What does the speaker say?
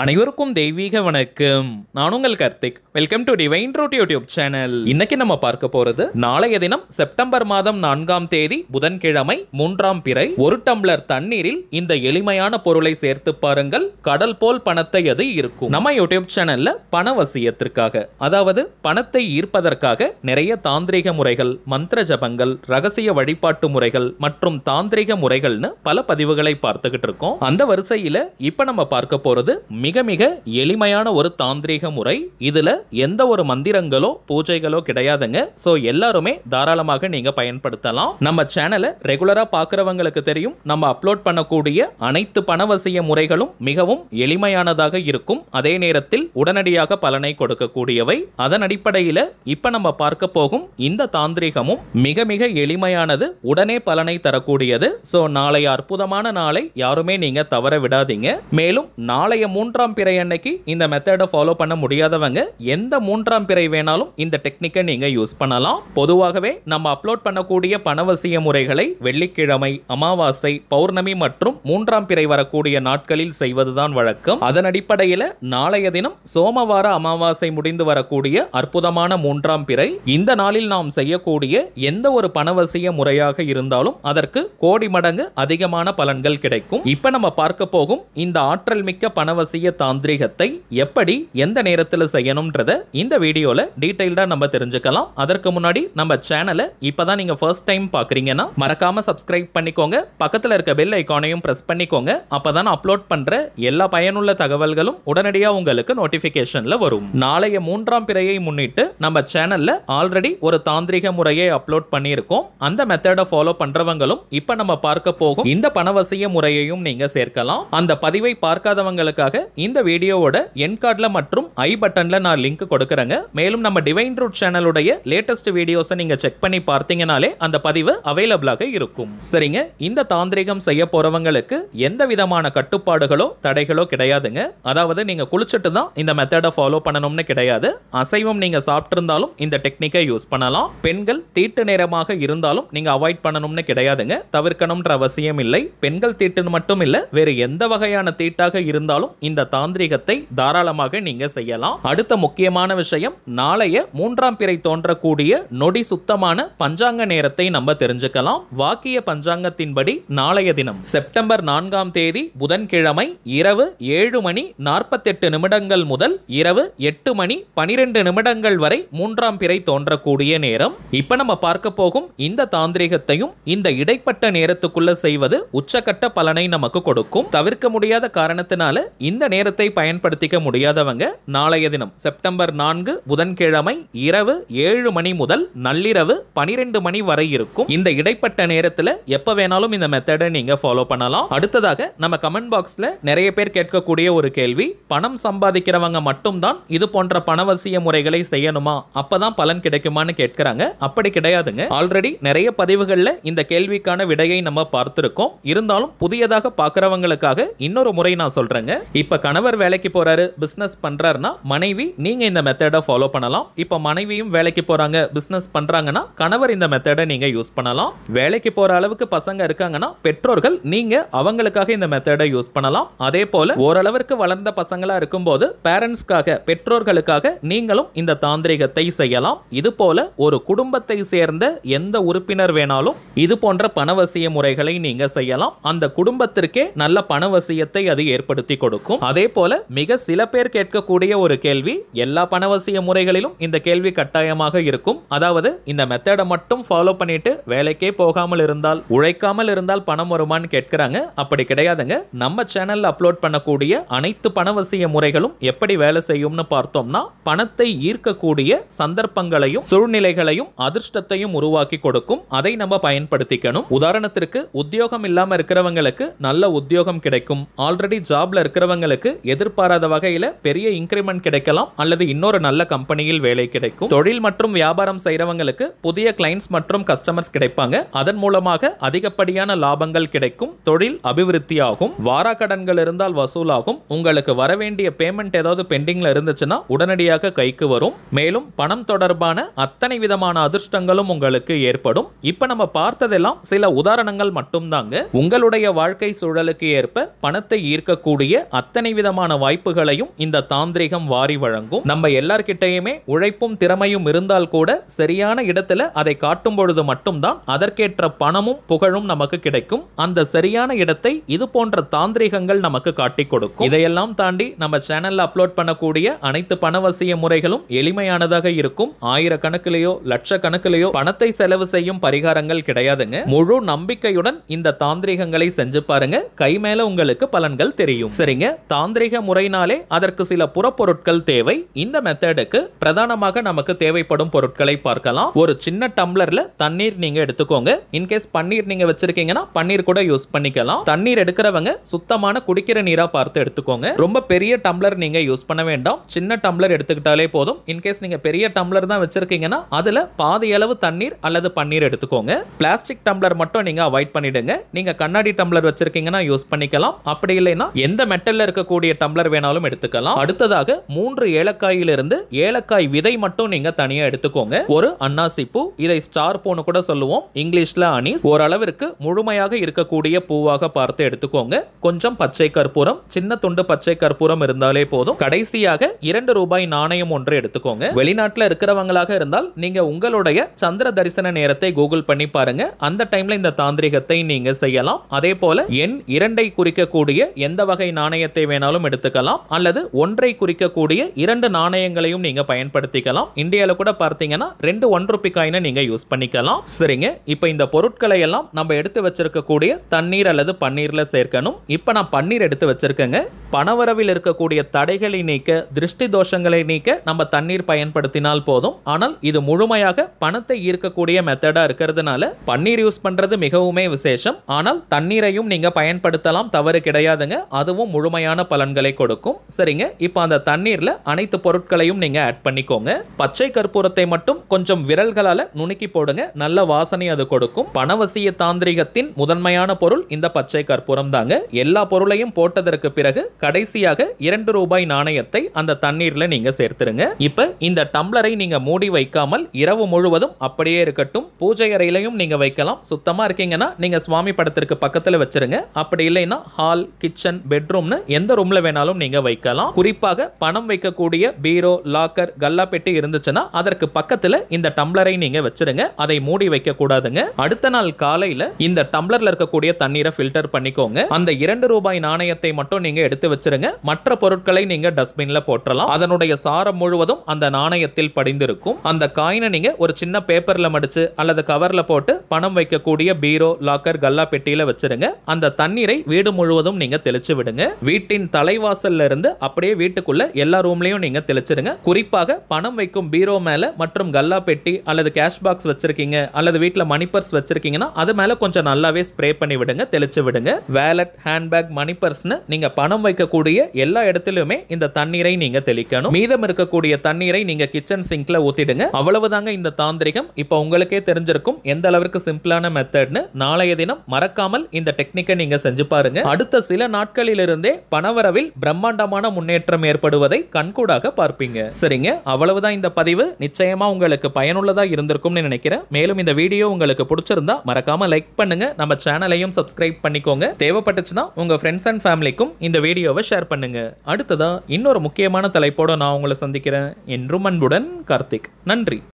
அனைவருக்கும் தெய்வீக வணக்கம் நான் உங்கள் Karthik welcome to divine road YouTube channel இன்னைக்கு நம்ம பார்க்க போறது நாளைய தினம் செப்டம்பர் மாதம் நான்காம் தேதி புதன்கிழமை மூன்றாம் பிறை ஒரு டம்ளர் தண்ணீரில் இந்த எளிமையான பொருளை சேர்த்து பாருங்கள் கடல் போல் பணத்தை அது இருக்கும் நம்ம யூடியூப் சேனல்ல பண வசியத்திற்காக அதாவது பணத்தை ஈர்ப்பதற்காக நிறைய தாந்திரிக முறைகள் மந்திர ஜபங்கள் ரகசிய வழிபாட்டு முறைகள் மற்றும் தாந்திரிக முறைகள்னு பல பதிவுகளை பார்த்துக்கிட்டு இருக்கோம் அந்த வரிசையில இப்ப நம்ம பார்க்க போறது மிக மிக எளிமையான ஒரு தாந்திரீக முறை இதில் எந்த ஒரு மந்திரங்களோ பூஜைகளோ கிடையாதுங்க ஸோ எல்லாருமே தாராளமாக நீங்கள் பயன்படுத்தலாம் நம்ம சேனலை ரெகுலராக பார்க்குறவங்களுக்கு தெரியும் நம்ம அப்லோட் பண்ணக்கூடிய அனைத்து பணவசிய முறைகளும் மிகவும் எளிமையானதாக இருக்கும் அதே நேரத்தில் உடனடியாக பலனை கொடுக்கக்கூடியவை அதன் அடிப்படையில் இப்போ நம்ம பார்க்க போகும் இந்த தாந்திரிகமும் மிக மிக எளிமையானது உடனே பலனை தரக்கூடியது ஸோ நாளை அற்புதமான நாளை யாருமே நீங்கள் தவற விடாதீங்க மேலும் நாளைய மூன்று மூன்றாம் பிறை அன்னைக்கு இந்த மெத்தடை ஃபாலோ பண்ண முடியாதவங்க எந்த மூன்றாம் பிறை வேணாலும் இந்த டெக்னிக்கை நீங்கள் யூஸ் பண்ணலாம் பொதுவாகவே நம்ம அப்லோட் பண்ணக்கூடிய பணவசிய முறைகளை வெள்ளிக்கிழமை அமாவாசை பௌர்ணமி மற்றும் மூன்றாம் பிறை வரக்கூடிய நாட்களில் செய்வதுதான் வழக்கம் அதன் அடிப்படையில் நாளைய தினம் சோமவார அமாவாசை முடிந்து வரக்கூடிய அற்புதமான மூன்றாம் பிறை இந்த நாளில் நாம் செய்யக்கூடிய எந்த ஒரு பணவசிய முறையாக இருந்தாலும் அதற்கு கோடி மடங்கு அதிகமான பலன்கள் கிடைக்கும் இப்ப நம்ம பார்க்க போகும் இந்த ஆற்றல் மிக்க பணவசிய பாரம்பரிய தாந்திரிகத்தை எப்படி எந்த நேரத்தில் செய்யணும்ன்றத இந்த வீடியோவில் டீட்டெயில்டாக நம்ம தெரிஞ்சுக்கலாம் அதற்கு முன்னாடி நம்ம சேனலை இப்போ தான் நீங்கள் ஃபர்ஸ்ட் டைம் பார்க்குறீங்கன்னா மறக்காமல் சப்ஸ்கிரைப் பண்ணிக்கோங்க பக்கத்தில் இருக்க பெல் ஐக்கானையும் ப்ரெஸ் பண்ணிக்கோங்க அப்போ தான் அப்லோட் பண்ணுற எல்லா பயனுள்ள தகவல்களும் உடனடியாக உங்களுக்கு நோட்டிஃபிகேஷனில் வரும் நாளைய மூன்றாம் பிறையை முன்னிட்டு நம்ம சேனலில் ஆல்ரெடி ஒரு தாந்திரிக முறையை அப்லோட் பண்ணியிருக்கோம் அந்த மெத்தடை ஃபாலோ பண்ணுறவங்களும் இப்போ நம்ம பார்க்க போகும் இந்த பணவசிய முறையையும் நீங்கள் சேர்க்கலாம் அந்த பதிவை பார்க்காதவங்களுக்காக இந்த வீடியோவோட என் கார்டில் மற்றும் ஐ பட்டனில் நான் லிங்க் கொடுக்குறேங்க மேலும் நம்ம டிவைன் ரூட் சேனலுடைய லேட்டஸ்ட் வீடியோஸை நீங்கள் செக் பண்ணி பார்த்தீங்கனாலே அந்த பதிவு அவைலபிளாக இருக்கும் சரிங்க இந்த தாந்திரிகம் செய்ய போகிறவங்களுக்கு எந்த விதமான கட்டுப்பாடுகளோ தடைகளோ கிடையாதுங்க அதாவது நீங்கள் குளிச்சுட்டு தான் இந்த மெத்தடை ஃபாலோ பண்ணணும்னு கிடையாது அசைவம் நீங்கள் சாப்பிட்ருந்தாலும் இந்த டெக்னிக்கை யூஸ் பண்ணலாம் பெண்கள் தீட்டு நேரமாக இருந்தாலும் நீங்கள் அவாய்ட் பண்ணணும்னு கிடையாதுங்க தவிர்க்கணும்ன்ற அவசியம் இல்லை பெண்கள் தீட்டுன்னு மட்டும் இல்லை வேறு எந்த வகையான தீட்டாக இருந்தாலும் இந்த தாந்திரிகத்தை தாராளமாக நீங்க செய்யலாம் அடுத்த முக்கியமான விஷயம் நாளைய மூன்றாம் பிறை தோன்றக்கூடிய நொடி சுத்தமான பஞ்சாங்க நேரத்தை நம்ம தெரிஞ்சுக்கலாம் வாக்கிய பஞ்சாங்கத்தின்படி நாளைய தினம் செப்டம்பர் நான்காம் தேதி புதன்கிழமை இரவு ஏழு மணி நாற்பத்தெட்டு நிமிடங்கள் முதல் இரவு எட்டு மணி பனிரெண்டு நிமிடங்கள் வரை மூன்றாம் பிறை தோன்றக்கூடிய நேரம் இப்ப நம்ம பார்க்க போகும் இந்த தாந்திரிகத்தையும் இந்த இடைப்பட்ட நேரத்துக்குள்ள செய்வது உச்சகட்ட பலனை நமக்கு கொடுக்கும் தவிர்க்க முடியாத காரணத்தினால இந்த நேரத்தை பயன்படுத்திக்க முடியாதவங்க நாளைய தினம் செப்டம்பர் நான்கு புதன்கிழமை இரவு ஏழு மணி முதல் நள்ளிரவு பனிரெண்டு மணி வரை இருக்கும் இந்த இடைப்பட்ட நேரத்தில் எப்போ வேணாலும் இந்த மெத்தடை நீங்க ஃபாலோ பண்ணலாம் அடுத்ததாக நம்ம கமெண்ட் பாக்ஸ்ல நிறைய பேர் கேட்கக்கூடிய ஒரு கேள்வி பணம் சம்பாதிக்கிறவங்க மட்டும்தான் இது போன்ற பணவசிய முறைகளை செய்யணுமா அப்பதான் பலன் கிடைக்குமான்னு கேட்கிறாங்க அப்படி கிடையாதுங்க ஆல்ரெடி நிறைய பதிவுகளில் இந்த கேள்விக்கான விடையை நம்ம பார்த்திருக்கோம் இருந்தாலும் புதியதாக பாக்குறவங்களுக்காக இன்னொரு முறை நான் சொல்றேங்க இப்ப கணவர் வேலைக்கு போகிறாரு பிஸ்னஸ் பண்ணுறாருன்னா மனைவி நீங்கள் இந்த மெத்தடை ஃபாலோ பண்ணலாம் இப்போ மனைவியும் வேலைக்கு போகிறாங்க பிஸ்னஸ் பண்ணுறாங்கன்னா கணவர் இந்த மெத்தடை நீங்கள் யூஸ் பண்ணலாம் வேலைக்கு போகிற அளவுக்கு பசங்க இருக்காங்கன்னா பெற்றோர்கள் நீங்கள் அவங்களுக்காக இந்த மெத்தடை யூஸ் பண்ணலாம் அதே போல் ஓரளவிற்கு வளர்ந்த பசங்களாக இருக்கும்போது பேரண்ட்ஸ்க்காக பெற்றோர்களுக்காக நீங்களும் இந்த தாந்திரிகத்தை செய்யலாம் இது போல ஒரு குடும்பத்தை சேர்ந்த எந்த உறுப்பினர் வேணாலும் இது போன்ற பணவசிய முறைகளை நீங்கள் செய்யலாம் அந்த குடும்பத்திற்கே நல்ல பணவசியத்தை அது ஏற்படுத்தி கொடுக்கும் அதே போல மிக சில பேர் கேட்கக்கூடிய ஒரு கேள்வி எல்லா பணவசிய முறைகளிலும் இந்த கேள்வி கட்டாயமாக இருக்கும் அதாவது இந்த மெத்தடை மட்டும் ஃபாலோ பண்ணிட்டு வேலைக்கே போகாமல் இருந்தால் உழைக்காமல் இருந்தால் பணம் வருமானு கேட்கிறாங்க அப்படி கிடையாதுங்க நம்ம சேனல்ல அப்லோட் பண்ணக்கூடிய அனைத்து பணவசிய முறைகளும் எப்படி வேலை செய்யும்னு பார்த்தோம்னா பணத்தை ஈர்க்கக்கூடிய சந்தர்ப்பங்களையும் சூழ்நிலைகளையும் அதிர்ஷ்டத்தையும் உருவாக்கி கொடுக்கும் அதை நம்ம பயன்படுத்திக்கணும் உதாரணத்திற்கு உத்தியோகம் இல்லாம இருக்கிறவங்களுக்கு நல்ல உத்தியோகம் கிடைக்கும் ஆல்ரெடி ஜாப்ல இருக்கிறவங்களுக்கு உங்களுக்கு எதிர்பாராத வகையில் பெரிய இன்க்ரிமெண்ட் கிடைக்கலாம் அல்லது இன்னொரு நல்ல கம்பெனியில் வேலை கிடைக்கும் தொழில் மற்றும் வியாபாரம் செய்கிறவங்களுக்கு புதிய கிளைண்ட்ஸ் மற்றும் கஸ்டமர்ஸ் கிடைப்பாங்க அதன் மூலமாக அதிகப்படியான லாபங்கள் கிடைக்கும் தொழில் அபிவிருத்தியாகும் வாரா கடன்கள் இருந்தால் வசூலாகும் உங்களுக்கு வரவேண்டிய பேமெண்ட் ஏதாவது பெண்டிங்ல இருந்துச்சுன்னா உடனடியாக கைக்கு வரும் மேலும் பணம் தொடர்பான அத்தனை விதமான அதிர்ஷ்டங்களும் உங்களுக்கு ஏற்படும் இப்போ நம்ம பார்த்ததெல்லாம் சில உதாரணங்கள் மட்டும்தாங்க உங்களுடைய வாழ்க்கை சூழலுக்கு ஏற்ப பணத்தை ஈர்க்கக்கூடிய அத்தனை அத்தனை விதமான வாய்ப்புகளையும் இந்த தாந்திரிகம் வாரி வழங்கும் நம்ம எல்லார்கிட்டையுமே உழைப்பும் திறமையும் இருந்தால் கூட சரியான இடத்துல அதை காட்டும் பொழுது மட்டும்தான் அதற்கேற்ற பணமும் புகழும் நமக்கு கிடைக்கும் அந்த சரியான இடத்தை இது போன்ற தாந்திரிகங்கள் நமக்கு காட்டி கொடுக்கும் இதையெல்லாம் தாண்டி நம்ம சேனல்ல அப்லோட் பண்ணக்கூடிய அனைத்து பணவசிய முறைகளும் எளிமையானதாக இருக்கும் ஆயிரக்கணக்கிலேயோ லட்சக்கணக்கிலேயோ பணத்தை செலவு செய்யும் பரிகாரங்கள் கிடையாதுங்க முழு நம்பிக்கையுடன் இந்த தாந்திரிகங்களை செஞ்சு பாருங்க கை மேல உங்களுக்கு பலன்கள் தெரியும் சரிங்க தாந்திரிக முறையினாலே அதற்கு சில புறப்பொருட்கள் தேவை இந்த மெத்தடுக்கு பிரதானமாக நமக்கு தேவைப்படும் பொருட்களை பார்க்கலாம் ஒரு சின்ன டம்ளர்ல தண்ணீர் நீங்க எடுத்துக்கோங்க இன்கேஸ் பன்னீர் நீங்க வச்சிருக்கீங்கன்னா பன்னீர் கூட யூஸ் பண்ணிக்கலாம் தண்ணீர் எடுக்கிறவங்க சுத்தமான குடிக்கிற நீரா பார்த்து எடுத்துக்கோங்க ரொம்ப பெரிய டம்ளர் நீங்க யூஸ் பண்ண வேண்டாம் சின்ன டம்ளர் எடுத்துக்கிட்டாலே போதும் இன்கேஸ் நீங்க பெரிய டம்ளர் தான் வச்சிருக்கீங்கன்னா அதுல பாதி அளவு தண்ணீர் அல்லது பன்னீர் எடுத்துக்கோங்க பிளாஸ்டிக் டம்ளர் மட்டும் நீங்க அவாய்ட் பண்ணிடுங்க நீங்க கண்ணாடி டம்ளர் வச்சிருக்கீங்கன்னா யூஸ் பண்ணிக்கலாம் அப்படி இல்லைன்னா எந்த மெட்டல்ல இருக்க இருக்கக்கூடிய டம்ளர் வேணாலும் எடுத்துக்கலாம் அடுத்ததாக மூன்று ஏலக்காயிலிருந்து ஏலக்காய் விதை மட்டும் நீங்க தனியா எடுத்துக்கோங்க ஒரு அன்னாசி பூ இதை ஸ்டார் பூன்னு கூட சொல்லுவோம் இங்கிலீஷ்ல அனிஸ் ஓரளவிற்கு முழுமையாக இருக்கக்கூடிய பூவாக பார்த்து எடுத்துக்கோங்க கொஞ்சம் பச்சை கற்பூரம் சின்ன துண்டு பச்சை கற்பூரம் இருந்தாலே போதும் கடைசியாக இரண்டு ரூபாய் நாணயம் ஒன்று எடுத்துக்கோங்க வெளிநாட்டுல இருக்கிறவங்களாக இருந்தால் நீங்க உங்களுடைய சந்திர தரிசன நேரத்தை கூகுள் பண்ணி பாருங்க அந்த டைம்ல இந்த தாந்திரிகத்தை நீங்க செய்யலாம் அதே போல எண் இரண்டை குறிக்கக்கூடிய எந்த வகை நாணயத்தை வேணாலும் எடுத்துக்கலாம் அல்லது ஒன்றை குறிக்கக்கூடிய இரண்டு நாணயங்களையும் நீங்க பயன்படுத்திக்கலாம் இந்தியாவில் கூட பார்த்தீங்கன்னா ரெண்டு ஒன் ருபி காயினை நீங்க யூஸ் பண்ணிக்கலாம் சரிங்க இப்போ இந்த பொருட்களை எல்லாம் நம்ம எடுத்து வச்சிருக்கக்கூடிய தண்ணீர் அல்லது பன்னீரில் சேர்க்கணும் இப்போ நான் பன்னீர் எடுத்து வச்சிருக்கேங்க பணவரவில் இருக்கக்கூடிய தடைகளை நீக்க திருஷ்டி தோஷங்களை நீக்க நம்ம தண்ணீர் பயன்படுத்தினால் போதும் ஆனால் இது முழுமையாக பணத்தை ஈர்க்கக்கூடிய மெத்தடாக இருக்கிறதுனால பன்னீர் யூஸ் பண்ணுறது மிகவுமே விசேஷம் ஆனால் தண்ணீரையும் நீங்கள் பயன்படுத்தலாம் தவறு கிடையாதுங்க அதுவும் முழுமையான சிறப்பான பலன்களை கொடுக்கும் சரிங்க இப்போ அந்த தண்ணீரில் அனைத்து பொருட்களையும் நீங்கள் ஆட் பண்ணிக்கோங்க பச்சை கற்பூரத்தை மட்டும் கொஞ்சம் விரல்களால் நுணுக்கி போடுங்க நல்ல வாசனை அது கொடுக்கும் பணவசிய தாந்திரிகத்தின் முதன்மையான பொருள் இந்த பச்சை கற்பூரம் தாங்க எல்லா பொருளையும் போட்டதற்கு பிறகு கடைசியாக இரண்டு ரூபாய் நாணயத்தை அந்த தண்ணீரில் நீங்க சேர்த்துருங்க இப்ப இந்த டம்ளரை நீங்க மூடி வைக்காமல் இரவு முழுவதும் அப்படியே இருக்கட்டும் பூஜை அறையிலையும் நீங்க வைக்கலாம் சுத்தமா இருக்கீங்கன்னா நீங்க சுவாமி படத்திற்கு பக்கத்தில் வச்சிருங்க அப்படி இல்லைன்னா ஹால் கிச்சன் பெட்ரூம்னு எந்த ரூம்ல வேணாலும் நீங்க வைக்கலாம் குறிப்பாக பணம் வைக்கக்கூடிய பீரோ லாக்கர் கல்லா பெட்டி இருந்துச்சுன்னா அதற்கு பக்கத்துல இந்த டம்ளரை நீங்க வச்சிருங்க அதை மூடி வைக்க கூடாதுங்க அடுத்த நாள் காலையில இந்த டம்ளர்ல இருக்கக்கூடிய தண்ணீரை ஃபில்டர் பண்ணிக்கோங்க அந்த இரண்டு ரூபாய் நாணயத்தை மட்டும் நீங்க எடுத்து வச்சிருங்க மற்ற பொருட்களை நீங்க டஸ்ட்பின்ல போட்டலாம் அதனுடைய சாரம் முழுவதும் அந்த நாணயத்தில் படிந்திருக்கும் அந்த காயினை நீங்க ஒரு சின்ன பேப்பர்ல மடிச்சு அல்லது கவர்ல போட்டு பணம் வைக்கக்கூடிய பீரோ லாக்கர் கல்லா பெட்டியில வச்சிருங்க அந்த தண்ணீரை வீடு முழுவதும் நீங்க தெளிச்சு விடுங்க வீட்டில் வீட்டின் தலைவாசல்ல இருந்து அப்படியே வீட்டுக்குள்ள எல்லா ரூம்லயும் நீங்க தெளிச்சிருங்க குறிப்பாக பணம் வைக்கும் பீரோ மேல மற்றும் கல்லா பெட்டி அல்லது கேஷ் பாக்ஸ் வச்சிருக்கீங்க அல்லது வீட்டில் மணி பர்ஸ் வச்சிருக்கீங்கன்னா அது மேல கொஞ்சம் நல்லாவே ஸ்ப்ரே பண்ணி விடுங்க தெளிச்சு விடுங்க வேலட் ஹேண்ட்பேக் மணி பர்ஸ்னு நீங்க பணம் வைக்கக்கூடிய எல்லா இடத்திலுமே இந்த தண்ணீரை நீங்க தெளிக்கணும் மீதம் இருக்கக்கூடிய தண்ணீரை நீங்க கிச்சன் சிங்க்ல ஊத்திடுங்க அவ்வளவுதாங்க இந்த தாந்திரிகம் இப்போ உங்களுக்கே தெரிஞ்சிருக்கும் எந்த அளவுக்கு சிம்பிளான மெத்தட்னு நாளைய தினம் மறக்காமல் இந்த டெக்னிக்கை நீங்க செஞ்சு பாருங்க அடுத்த சில நாட்களிலிருந்தே பண பணவரவில் பிரம்மாண்டமான முன்னேற்றம் ஏற்படுவதை கண்கூடாக பார்ப்பீங்க சரிங்க அவ்வளவுதான் இந்த பதிவு நிச்சயமா உங்களுக்கு பயனுள்ளதா இருந்திருக்கும்னு நினைக்கிறேன் மேலும் இந்த வீடியோ உங்களுக்கு பிடிச்சிருந்தா மறக்காம லைக் பண்ணுங்க நம்ம சேனலையும் சப்ஸ்கிரைப் பண்ணிக்கோங்க தேவைப்பட்டுச்சுன்னா உங்க ஃப்ரெண்ட்ஸ் அண்ட் ஃபேமிலிக்கும் இந்த வீடியோவை ஷேர் பண்ணுங்க அடுத்ததா இன்னொரு முக்கியமான தலைப்போட நான் உங்களை சந்திக்கிறேன் என்றும் அன்புடன் கார்த்திக் நன்றி